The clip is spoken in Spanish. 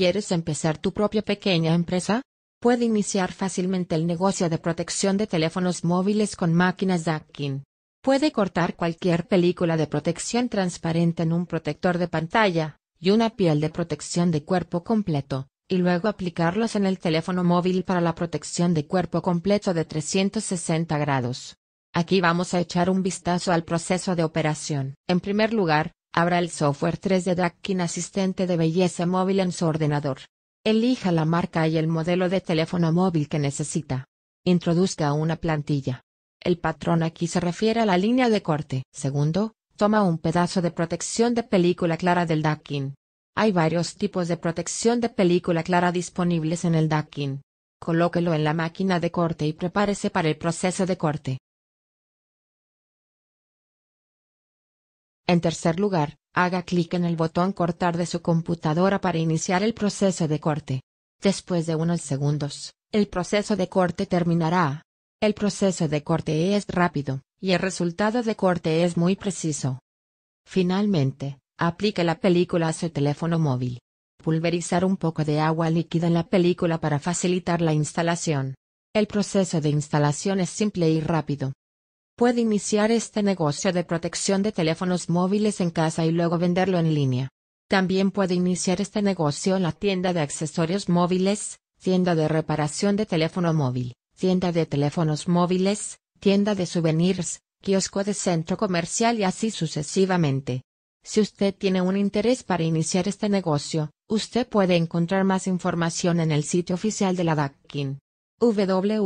¿Quieres empezar tu propia pequeña empresa? Puede iniciar fácilmente el negocio de protección de teléfonos móviles con máquinas DACKIN. Puede cortar cualquier película de protección transparente en un protector de pantalla y una piel de protección de cuerpo completo, y luego aplicarlos en el teléfono móvil para la protección de cuerpo completo de 360 grados. Aquí vamos a echar un vistazo al proceso de operación. En primer lugar, Abra el software 3D Ducking Asistente de Belleza Móvil en su ordenador. Elija la marca y el modelo de teléfono móvil que necesita. Introduzca una plantilla. El patrón aquí se refiere a la línea de corte. Segundo, toma un pedazo de protección de película clara del ducking. Hay varios tipos de protección de película clara disponibles en el ducking. Colóquelo en la máquina de corte y prepárese para el proceso de corte. En tercer lugar, haga clic en el botón cortar de su computadora para iniciar el proceso de corte. Después de unos segundos, el proceso de corte terminará. El proceso de corte es rápido, y el resultado de corte es muy preciso. Finalmente, aplique la película a su teléfono móvil. Pulverizar un poco de agua líquida en la película para facilitar la instalación. El proceso de instalación es simple y rápido puede iniciar este negocio de protección de teléfonos móviles en casa y luego venderlo en línea. También puede iniciar este negocio en la tienda de accesorios móviles, tienda de reparación de teléfono móvil, tienda de teléfonos móviles, tienda de souvenirs, kiosco de centro comercial y así sucesivamente. Si usted tiene un interés para iniciar este negocio, usted puede encontrar más información en el sitio oficial de la DACKIN www.chine.net.